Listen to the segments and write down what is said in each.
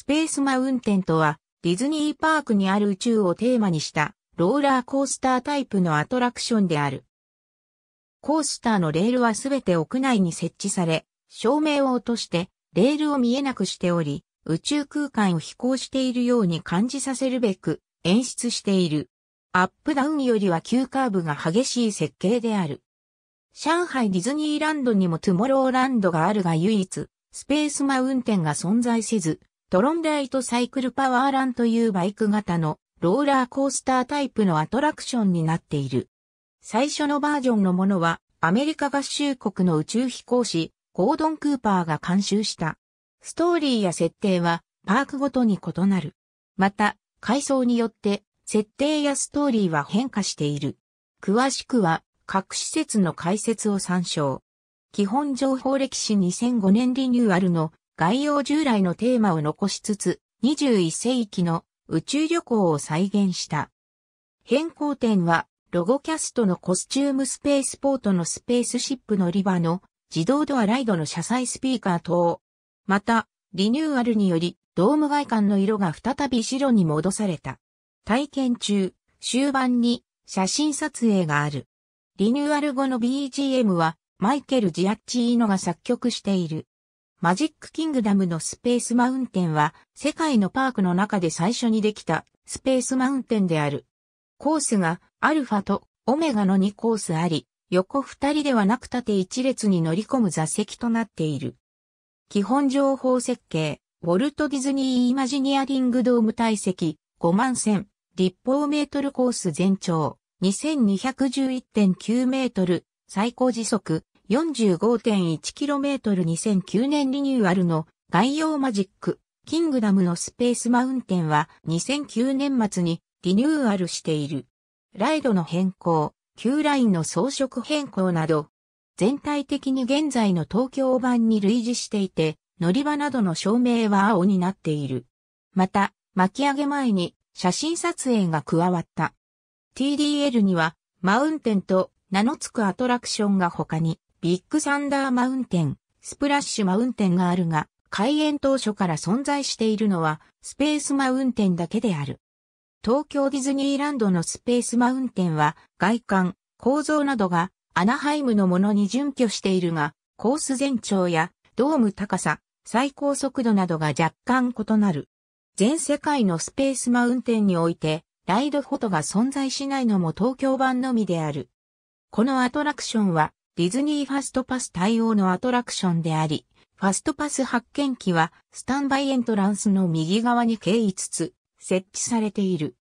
スペースマウンテンとは、ディズニーパークにある宇宙をテーマにしたローラーコースタータイプのアトラクションである。コースターのレールはすべて屋内に設置され、照明を落としてレールを見えなくしており、宇宙空間を飛行しているように感じさせるべく演出している。アップダウンよりは急カーブが激しい設計である。上海ディズニーランドにもトゥモローランドがあるが唯一、スペースマウンテンが存在せず、トロンアイトサイクルパワーランというバイク型のローラーコースタータイプのアトラクションになっている。最初のバージョンのものはアメリカ合衆国の宇宙飛行士ゴードン・クーパーが監修した。ストーリーや設定はパークごとに異なる。また、階層によって設定やストーリーは変化している。詳しくは各施設の解説を参照。基本情報歴史2005年リニューアルの概要従来のテーマを残しつつ、21世紀の宇宙旅行を再現した。変更点は、ロゴキャストのコスチュームスペースポートのスペースシップ乗り場の自動ドアライドの車載スピーカー等。また、リニューアルにより、ドーム外観の色が再び白に戻された。体験中、終盤に写真撮影がある。リニューアル後の BGM は、マイケル・ジアッチーノが作曲している。マジックキングダムのスペースマウンテンは世界のパークの中で最初にできたスペースマウンテンである。コースがアルファとオメガの2コースあり、横2人ではなく縦1列に乗り込む座席となっている。基本情報設計、ウォルト・ディズニー・イマジニアリングドーム体積5万1000立方メートルコース全長2211.9メートル最高時速 45.1km2009 年リニューアルの概要マジック、キングダムのスペースマウンテンは2009年末にリニューアルしている。ライドの変更、旧ラインの装飾変更など、全体的に現在の東京版に類似していて、乗り場などの照明は青になっている。また、巻き上げ前に写真撮影が加わった。TDL には、マウンテンと名の付くアトラクションが他に、ビッグサンダーマウンテン、スプラッシュマウンテンがあるが、開園当初から存在しているのはスペースマウンテンだけである。東京ディズニーランドのスペースマウンテンは外観、構造などがアナハイムのものに準拠しているが、コース全長やドーム高さ、最高速度などが若干異なる。全世界のスペースマウンテンにおいて、ライドフォトが存在しないのも東京版のみである。このアトラクションはディズニーファストパス対応のアトラクションであり、ファストパス発見機はスタンバイエントランスの右側に計5つ設置されている。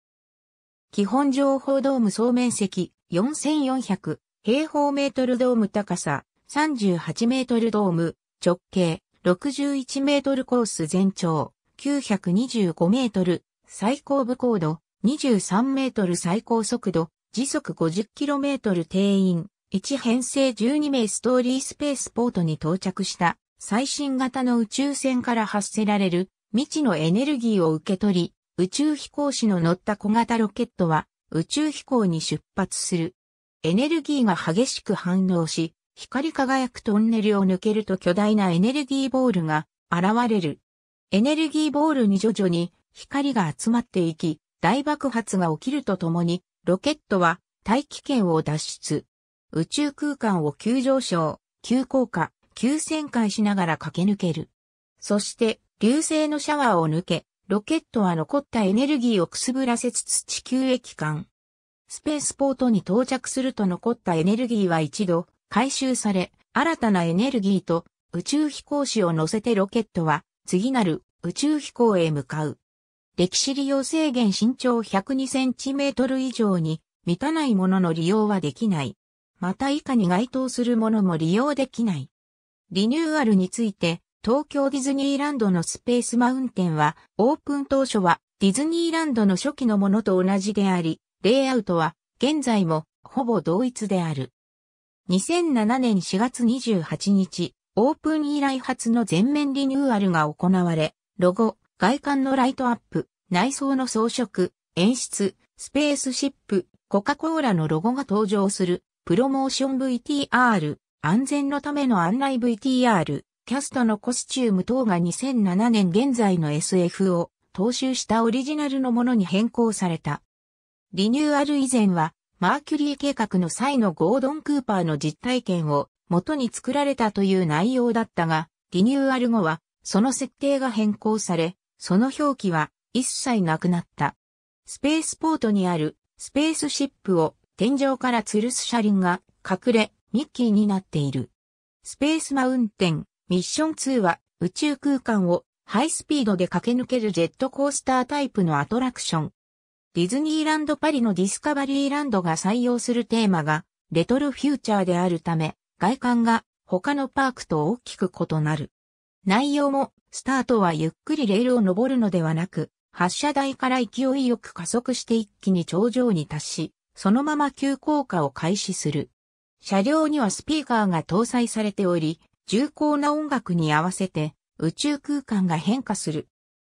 基本情報ドーム総面積4400平方メートルドーム高さ38メートルドーム直径61メートルコース全長925メートル最高部高度23メートル最高速度時速50キロメートル定員1編成12名ストーリースペースポートに到着した最新型の宇宙船から発せられる未知のエネルギーを受け取り、宇宙飛行士の乗った小型ロケットは宇宙飛行に出発する。エネルギーが激しく反応し、光り輝くトンネルを抜けると巨大なエネルギーボールが現れる。エネルギーボールに徐々に光が集まっていき、大爆発が起きるとともに、ロケットは大気圏を脱出。宇宙空間を急上昇、急降下、急旋回しながら駆け抜ける。そして、流星のシャワーを抜け、ロケットは残ったエネルギーをくすぶらせつつ地球へ帰還。スペースポートに到着すると残ったエネルギーは一度回収され、新たなエネルギーと宇宙飛行士を乗せてロケットは次なる宇宙飛行へ向かう。歴史利用制限身長102センチメートル以上に満たないものの利用はできない。また以下に該当するものも利用できない。リニューアルについて、東京ディズニーランドのスペースマウンテンは、オープン当初はディズニーランドの初期のものと同じであり、レイアウトは現在もほぼ同一である。2007年4月28日、オープン以来初の全面リニューアルが行われ、ロゴ、外観のライトアップ、内装の装飾、演出、スペースシップ、コカ・コーラのロゴが登場するプロモーション VTR、安全のための案内 VTR、キャストのコスチューム等が2007年現在の SF を踏襲したオリジナルのものに変更された。リニューアル以前は、マーキュリー計画の際のゴードン・クーパーの実体験を元に作られたという内容だったが、リニューアル後は、その設定が変更され、その表記は一切なくなった。スペースポートにあるスペースシップを天井から吊るす車輪が隠れ、ミッキーになっている。スペースマウンテン、ミッション2は宇宙空間をハイスピードで駆け抜けるジェットコースタータイプのアトラクション。ディズニーランドパリのディスカバリーランドが採用するテーマがレトロフューチャーであるため、外観が他のパークと大きく異なる。内容もスタートはゆっくりレールを登るのではなく、発射台から勢いよく加速して一気に頂上に達し、そのまま急降下を開始する。車両にはスピーカーが搭載されており、重厚な音楽に合わせて宇宙空間が変化する。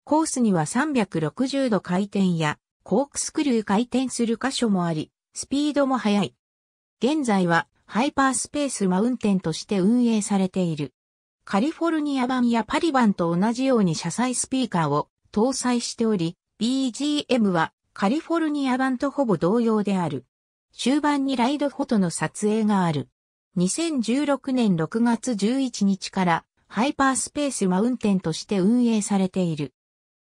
コースには360度回転やコークスクリュー回転する箇所もあり、スピードも速い。現在はハイパースペースマウンテンとして運営されている。カリフォルニア版やパリ版と同じように車載スピーカーを搭載しており、BGM はカリフォルニア版とほぼ同様である。終盤にライドフォトの撮影がある。2016年6月11日からハイパースペースマウンテンとして運営されている。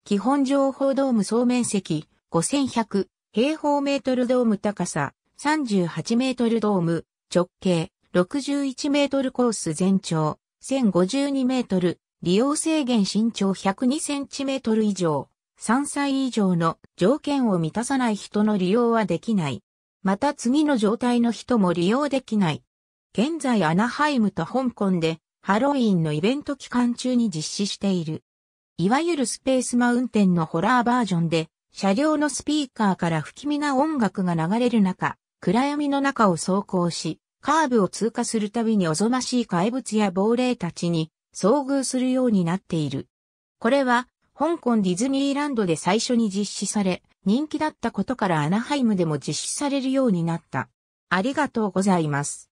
基本情報ドーム総面積5100平方メートルドーム高さ38メートルドーム直径61メートルコース全長1052メートル利用制限身長102センチメートル以上3歳以上の条件を満たさない人の利用はできない。また次の状態の人も利用できない。現在アナハイムと香港でハロウィンのイベント期間中に実施している。いわゆるスペースマウンテンのホラーバージョンで、車両のスピーカーから不気味な音楽が流れる中、暗闇の中を走行し、カーブを通過するたびにおぞましい怪物や亡霊たちに遭遇するようになっている。これは香港ディズニーランドで最初に実施され、人気だったことからアナハイムでも実施されるようになった。ありがとうございます。